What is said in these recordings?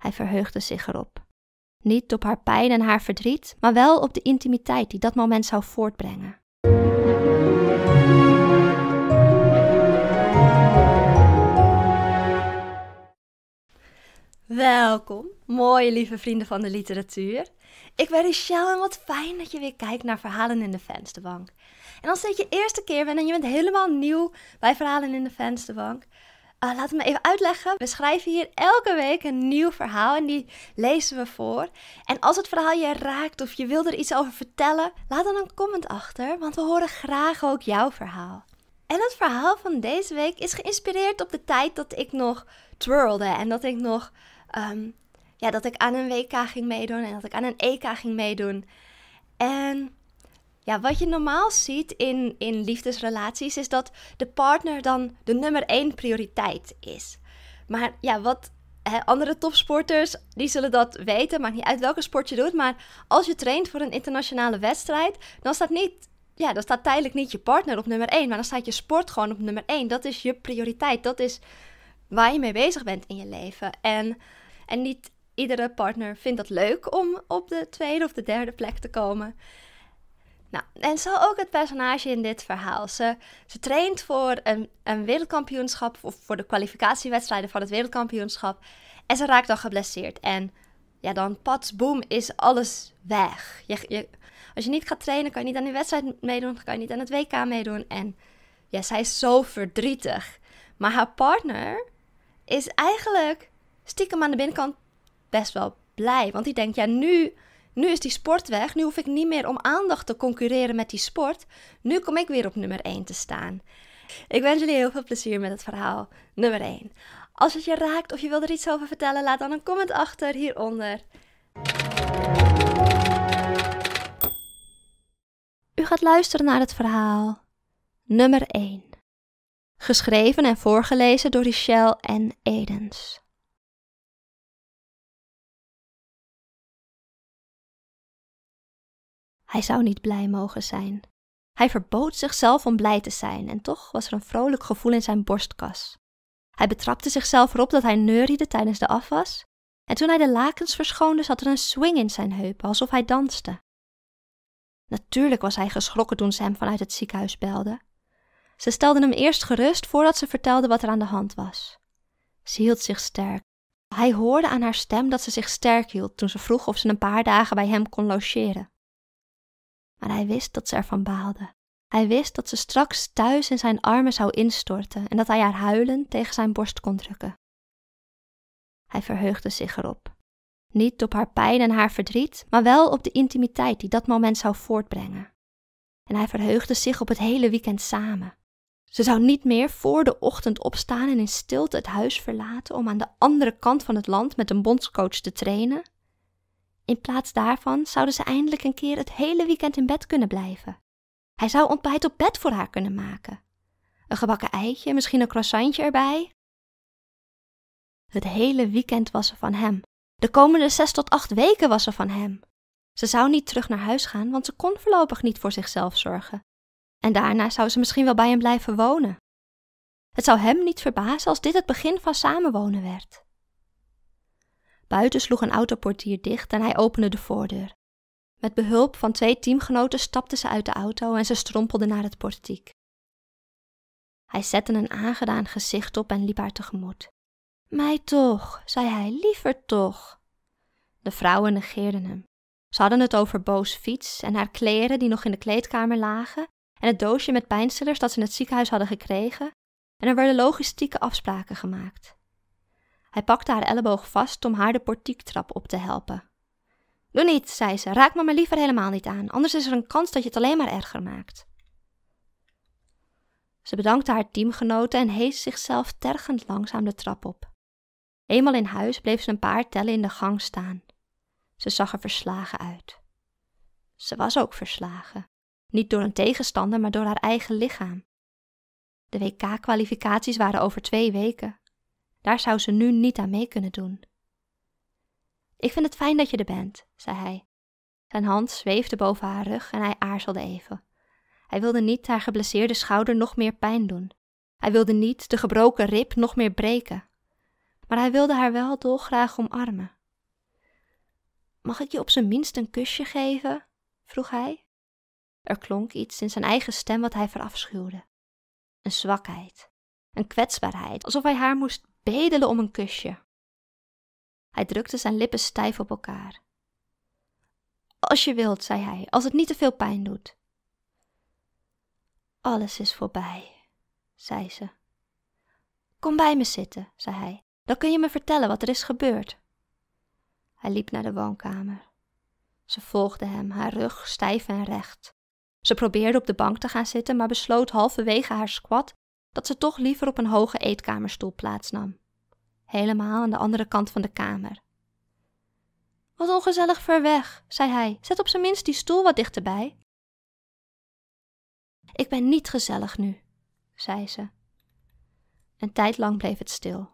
Hij verheugde zich erop. Niet op haar pijn en haar verdriet, maar wel op de intimiteit die dat moment zou voortbrengen. Welkom, mooie lieve vrienden van de literatuur. Ik ben Richelle en wat fijn dat je weer kijkt naar Verhalen in de Vensterbank. En als dit je eerste keer bent en je bent helemaal nieuw bij Verhalen in de Vensterbank, Ah, laat me even uitleggen. We schrijven hier elke week een nieuw verhaal en die lezen we voor. En als het verhaal je raakt of je wil er iets over vertellen, laat dan een comment achter, want we horen graag ook jouw verhaal. En het verhaal van deze week is geïnspireerd op de tijd dat ik nog twirlde en dat ik nog, ehm, ja, dat ik aan een WK ging meedoen en dat ik aan een EK ging meedoen. En ja, wat je normaal ziet in, in liefdesrelaties is dat de partner dan de nummer één prioriteit is. Maar ja, wat hè, andere topsporters, die zullen dat weten, maakt niet uit welke sport je doet. Maar als je traint voor een internationale wedstrijd, dan staat niet ja, dan staat tijdelijk niet je partner op nummer één, maar dan staat je sport gewoon op nummer één. Dat is je prioriteit. Dat is waar je mee bezig bent in je leven. En, en niet iedere partner vindt dat leuk om op de tweede of de derde plek te komen. Nou, en zo ook het personage in dit verhaal. Ze, ze traint voor een, een wereldkampioenschap, of voor de kwalificatiewedstrijden van het wereldkampioenschap. En ze raakt dan geblesseerd. En ja, dan pats, boem is alles weg. Je, als je niet gaat trainen, kan je niet aan die wedstrijd meedoen, kan je niet aan het WK meedoen. En ja, zij is zo verdrietig. Maar haar partner is eigenlijk stiekem aan de binnenkant best wel blij. Want die denkt, ja, nu nu is die sport weg, nu hoef ik niet meer om aandacht te concurreren met die sport. Nu kom ik weer op nummer 1 te staan. Ik wens jullie heel veel plezier met het verhaal nummer 1. Als het je raakt of je wil er iets over vertellen, laat dan een comment achter hieronder. U gaat luisteren naar het verhaal nummer 1. Geschreven en voorgelezen door Richelle en Edens. Hij zou niet blij mogen zijn. Hij verbood zichzelf om blij te zijn en toch was er een vrolijk gevoel in zijn borstkas. Hij betrapte zichzelf erop dat hij neuriede tijdens de afwas en toen hij de lakens verschoonde zat er een swing in zijn heupen alsof hij danste. Natuurlijk was hij geschrokken toen ze hem vanuit het ziekenhuis belden. Ze stelden hem eerst gerust voordat ze vertelde wat er aan de hand was. Ze hield zich sterk. Hij hoorde aan haar stem dat ze zich sterk hield toen ze vroeg of ze een paar dagen bij hem kon logeren maar hij wist dat ze ervan baalde. Hij wist dat ze straks thuis in zijn armen zou instorten en dat hij haar huilend tegen zijn borst kon drukken. Hij verheugde zich erop. Niet op haar pijn en haar verdriet, maar wel op de intimiteit die dat moment zou voortbrengen. En hij verheugde zich op het hele weekend samen. Ze zou niet meer voor de ochtend opstaan en in stilte het huis verlaten om aan de andere kant van het land met een bondscoach te trainen, in plaats daarvan zouden ze eindelijk een keer het hele weekend in bed kunnen blijven. Hij zou ontbijt op bed voor haar kunnen maken. Een gebakken eitje, misschien een croissantje erbij. Het hele weekend was ze van hem. De komende zes tot acht weken was ze van hem. Ze zou niet terug naar huis gaan, want ze kon voorlopig niet voor zichzelf zorgen. En daarna zou ze misschien wel bij hem blijven wonen. Het zou hem niet verbazen als dit het begin van samenwonen werd. Buiten sloeg een autoportier dicht en hij opende de voordeur. Met behulp van twee teamgenoten stapte ze uit de auto en ze strompelde naar het portiek. Hij zette een aangedaan gezicht op en liep haar tegemoet. Mij toch, zei hij, liever toch. De vrouwen negeerden hem. Ze hadden het over Boos fiets en haar kleren die nog in de kleedkamer lagen en het doosje met pijnstillers dat ze in het ziekenhuis hadden gekregen en er werden logistieke afspraken gemaakt. Hij pakte haar elleboog vast om haar de portiektrap op te helpen. Doe niet, zei ze, raak me maar liever helemaal niet aan, anders is er een kans dat je het alleen maar erger maakt. Ze bedankte haar teamgenoten en hees zichzelf tergend langzaam de trap op. Eenmaal in huis bleef ze een paar tellen in de gang staan. Ze zag er verslagen uit. Ze was ook verslagen, niet door een tegenstander, maar door haar eigen lichaam. De WK-kwalificaties waren over twee weken. Daar zou ze nu niet aan mee kunnen doen. Ik vind het fijn dat je er bent, zei hij. Zijn hand zweefde boven haar rug en hij aarzelde even. Hij wilde niet haar geblesseerde schouder nog meer pijn doen. Hij wilde niet de gebroken rib nog meer breken. Maar hij wilde haar wel dolgraag omarmen. Mag ik je op zijn minst een kusje geven? vroeg hij. Er klonk iets in zijn eigen stem wat hij verafschuwde. Een zwakheid, een kwetsbaarheid, alsof hij haar moest bedelen om een kusje. Hij drukte zijn lippen stijf op elkaar. Als je wilt, zei hij, als het niet te veel pijn doet. Alles is voorbij, zei ze. Kom bij me zitten, zei hij, dan kun je me vertellen wat er is gebeurd. Hij liep naar de woonkamer. Ze volgde hem, haar rug stijf en recht. Ze probeerde op de bank te gaan zitten, maar besloot halverwege haar squat dat ze toch liever op een hoge eetkamerstoel plaatsnam helemaal aan de andere kant van de kamer. Wat ongezellig ver weg, zei hij. Zet op zijn minst die stoel wat dichterbij. Ik ben niet gezellig nu, zei ze. Een tijd lang bleef het stil.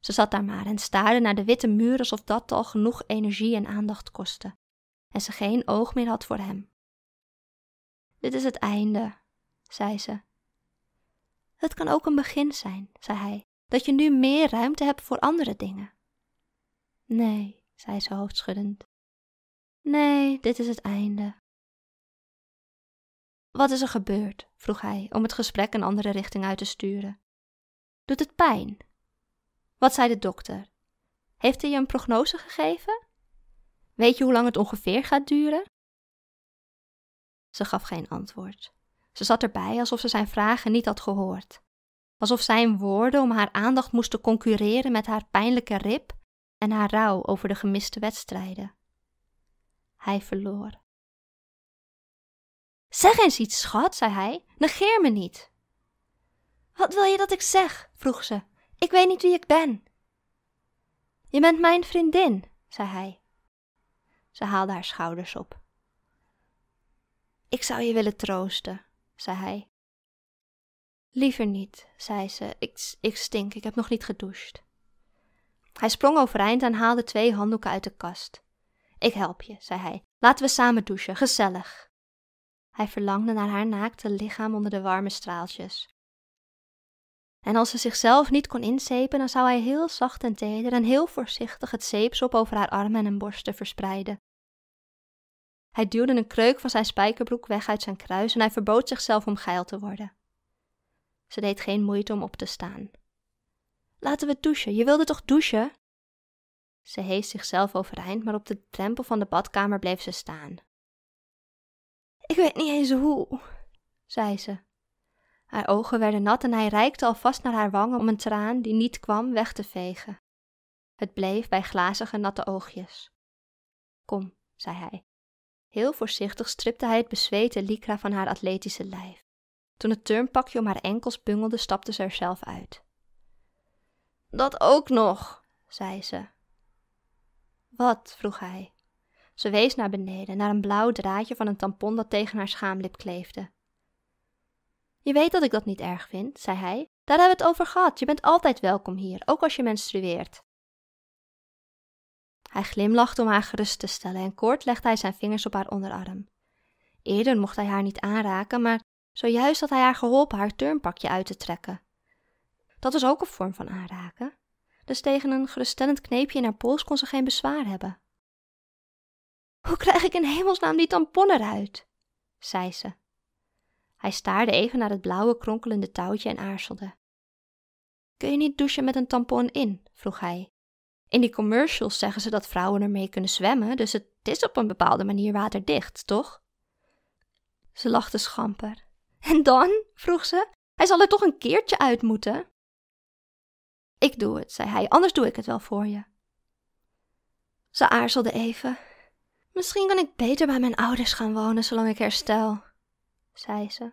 Ze zat daar maar en staarde naar de witte muur alsof dat al genoeg energie en aandacht kostte, en ze geen oog meer had voor hem. Dit is het einde, zei ze. Het kan ook een begin zijn, zei hij dat je nu meer ruimte hebt voor andere dingen. Nee, zei ze hoofdschuddend. Nee, dit is het einde. Wat is er gebeurd? vroeg hij, om het gesprek een andere richting uit te sturen. Doet het pijn? Wat zei de dokter? Heeft hij je een prognose gegeven? Weet je hoe lang het ongeveer gaat duren? Ze gaf geen antwoord. Ze zat erbij alsof ze zijn vragen niet had gehoord alsof zijn woorden om haar aandacht moesten concurreren met haar pijnlijke rib en haar rouw over de gemiste wedstrijden. Hij verloor. Zeg eens iets, schat, zei hij. Negeer me niet. Wat wil je dat ik zeg? vroeg ze. Ik weet niet wie ik ben. Je bent mijn vriendin, zei hij. Ze haalde haar schouders op. Ik zou je willen troosten, zei hij. Liever niet, zei ze. Ik, ik stink, ik heb nog niet gedoucht. Hij sprong overeind en haalde twee handdoeken uit de kast. Ik help je, zei hij. Laten we samen douchen, gezellig. Hij verlangde naar haar naakte lichaam onder de warme straaltjes. En als ze zichzelf niet kon inzepen, dan zou hij heel zacht en teder en heel voorzichtig het zeepsop over haar armen en borsten verspreiden. Hij duwde een kreuk van zijn spijkerbroek weg uit zijn kruis en hij verbood zichzelf om geil te worden. Ze deed geen moeite om op te staan. Laten we douchen, je wilde toch douchen? Ze hees zichzelf overeind, maar op de drempel van de badkamer bleef ze staan. Ik weet niet eens hoe, zei ze. Haar ogen werden nat en hij reikte alvast naar haar wangen om een traan die niet kwam weg te vegen. Het bleef bij glazige natte oogjes. Kom, zei hij. Heel voorzichtig stripte hij het bezweten lycra van haar atletische lijf. Toen het turnpakje om haar enkels bungelde, stapte ze er zelf uit. Dat ook nog, zei ze. Wat? vroeg hij. Ze wees naar beneden, naar een blauw draadje van een tampon dat tegen haar schaamlip kleefde. Je weet dat ik dat niet erg vind, zei hij. Daar hebben we het over gehad. Je bent altijd welkom hier, ook als je menstrueert. Hij glimlachte om haar gerust te stellen en kort legde hij zijn vingers op haar onderarm. Eerder mocht hij haar niet aanraken, maar Zojuist had hij haar geholpen haar turnpakje uit te trekken. Dat is ook een vorm van aanraken. Dus tegen een geruststellend kneepje in haar pols kon ze geen bezwaar hebben. Hoe krijg ik in hemelsnaam die tampon eruit? zei ze. Hij staarde even naar het blauwe kronkelende touwtje en aarzelde. Kun je niet douchen met een tampon in? vroeg hij. In die commercials zeggen ze dat vrouwen ermee kunnen zwemmen, dus het is op een bepaalde manier waterdicht, toch? Ze lachte schamper. En dan? vroeg ze. Hij zal er toch een keertje uit moeten. Ik doe het, zei hij, anders doe ik het wel voor je. Ze aarzelde even. Misschien kan ik beter bij mijn ouders gaan wonen zolang ik herstel, zei ze.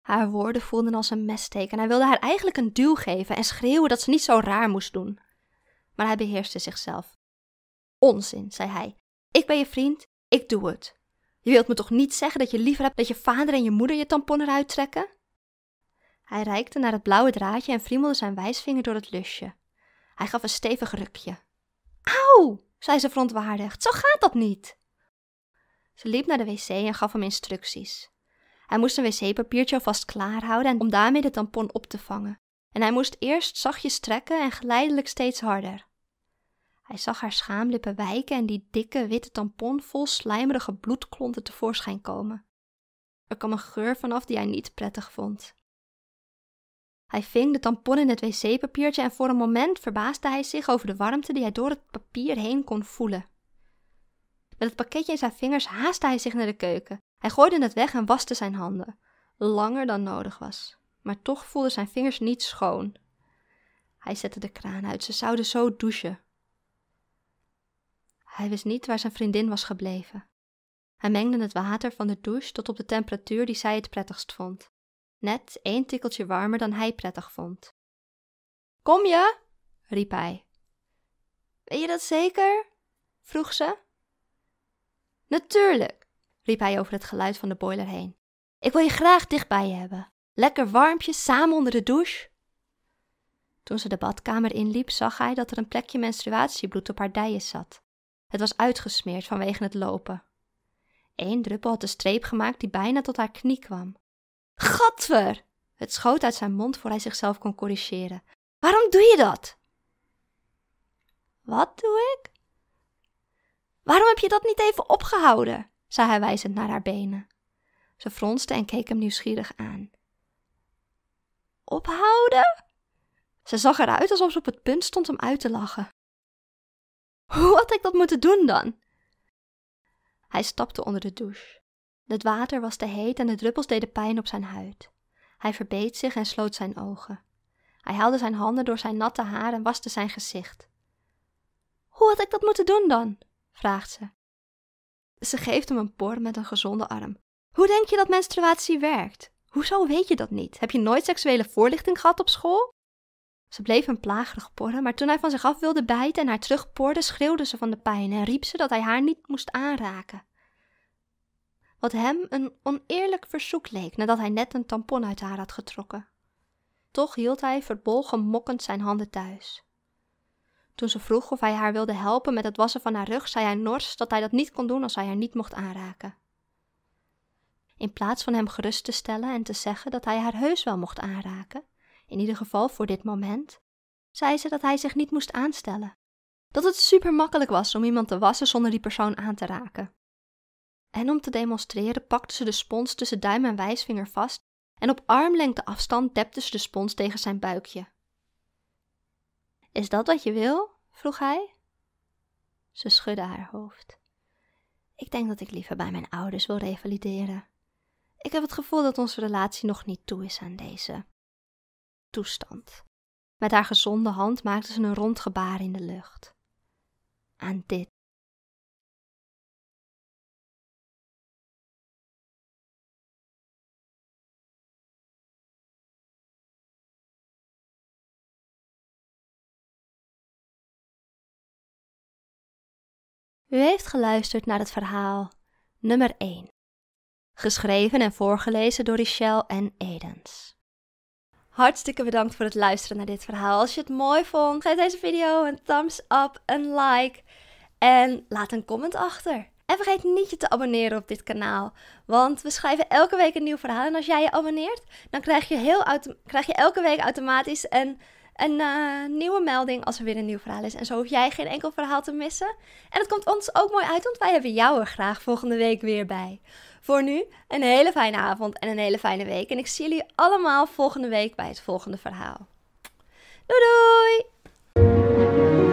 Haar woorden voelden als een messteek en hij wilde haar eigenlijk een duw geven en schreeuwen dat ze niet zo raar moest doen. Maar hij beheerste zichzelf. Onzin, zei hij. Ik ben je vriend, ik doe het. Je wilt me toch niet zeggen dat je liever hebt dat je vader en je moeder je tampon eruit trekken? Hij reikte naar het blauwe draadje en friemelde zijn wijsvinger door het lusje. Hij gaf een stevig rukje. Auw, zei ze verontwaardigd, zo gaat dat niet. Ze liep naar de wc en gaf hem instructies. Hij moest een wc-papiertje alvast klaarhouden om daarmee de tampon op te vangen. En hij moest eerst zachtjes trekken en geleidelijk steeds harder. Hij zag haar schaamlippen wijken en die dikke witte tampon vol slijmerige bloedklonten tevoorschijn komen. Er kwam een geur vanaf die hij niet prettig vond. Hij ving de tampon in het wc-papiertje en voor een moment verbaasde hij zich over de warmte die hij door het papier heen kon voelen. Met het pakketje in zijn vingers haastte hij zich naar de keuken. Hij gooide het weg en waste zijn handen. Langer dan nodig was. Maar toch voelden zijn vingers niet schoon. Hij zette de kraan uit. Ze zouden zo douchen. Hij wist niet waar zijn vriendin was gebleven. Hij mengde het water van de douche tot op de temperatuur die zij het prettigst vond. Net één tikkeltje warmer dan hij prettig vond. Kom je? riep hij. Weet je dat zeker? vroeg ze. Natuurlijk, riep hij over het geluid van de boiler heen. Ik wil je graag dichtbij hebben. Lekker warmpjes, samen onder de douche. Toen ze de badkamer inliep, zag hij dat er een plekje menstruatiebloed op haar dijen zat. Het was uitgesmeerd vanwege het lopen. Eén druppel had een streep gemaakt die bijna tot haar knie kwam. Gadver! Het schoot uit zijn mond voor hij zichzelf kon corrigeren. Waarom doe je dat? Wat doe ik? Waarom heb je dat niet even opgehouden? zei hij wijzend naar haar benen. Ze fronste en keek hem nieuwsgierig aan. Ophouden? Ze zag eruit alsof ze op het punt stond om uit te lachen. Hoe had ik dat moeten doen dan? Hij stapte onder de douche. Het water was te heet en de druppels deden pijn op zijn huid. Hij verbeet zich en sloot zijn ogen. Hij haalde zijn handen door zijn natte haar en waste zijn gezicht. Hoe had ik dat moeten doen dan? vraagt ze. Ze geeft hem een por met een gezonde arm. Hoe denk je dat menstruatie werkt? Hoezo weet je dat niet? Heb je nooit seksuele voorlichting gehad op school? Ze bleef hem plagerig porren, maar toen hij van zich af wilde bijten en haar terugpoorde, schreeuwde ze van de pijn en riep ze dat hij haar niet moest aanraken. Wat hem een oneerlijk verzoek leek nadat hij net een tampon uit haar had getrokken. Toch hield hij verbolgen mokkend zijn handen thuis. Toen ze vroeg of hij haar wilde helpen met het wassen van haar rug, zei hij nors dat hij dat niet kon doen als hij haar niet mocht aanraken. In plaats van hem gerust te stellen en te zeggen dat hij haar heus wel mocht aanraken, in ieder geval voor dit moment, zei ze dat hij zich niet moest aanstellen. Dat het super makkelijk was om iemand te wassen zonder die persoon aan te raken. En om te demonstreren pakte ze de spons tussen duim en wijsvinger vast en op armlengte afstand depte ze de spons tegen zijn buikje. Is dat wat je wil? vroeg hij. Ze schudde haar hoofd. Ik denk dat ik liever bij mijn ouders wil revalideren. Ik heb het gevoel dat onze relatie nog niet toe is aan deze toestand. Met haar gezonde hand maakte ze een rond gebaar in de lucht. Aan dit. U heeft geluisterd naar het verhaal nummer 1, geschreven en voorgelezen door Richelle en Edens. Hartstikke bedankt voor het luisteren naar dit verhaal. Als je het mooi vond, geef deze video een thumbs up, een like en laat een comment achter. En vergeet niet je te abonneren op dit kanaal, want we schrijven elke week een nieuw verhaal. En als jij je abonneert, dan krijg je, heel krijg je elke week automatisch een, een eh, nieuwe melding als er weer een nieuw verhaal is. En zo hoef jij geen enkel verhaal te missen. En het komt ons ook mooi uit, want wij hebben jou er graag volgende week weer bij. Voor nu een hele fijne avond en een hele fijne week. En ik zie jullie allemaal volgende week bij het volgende verhaal. Doei doei!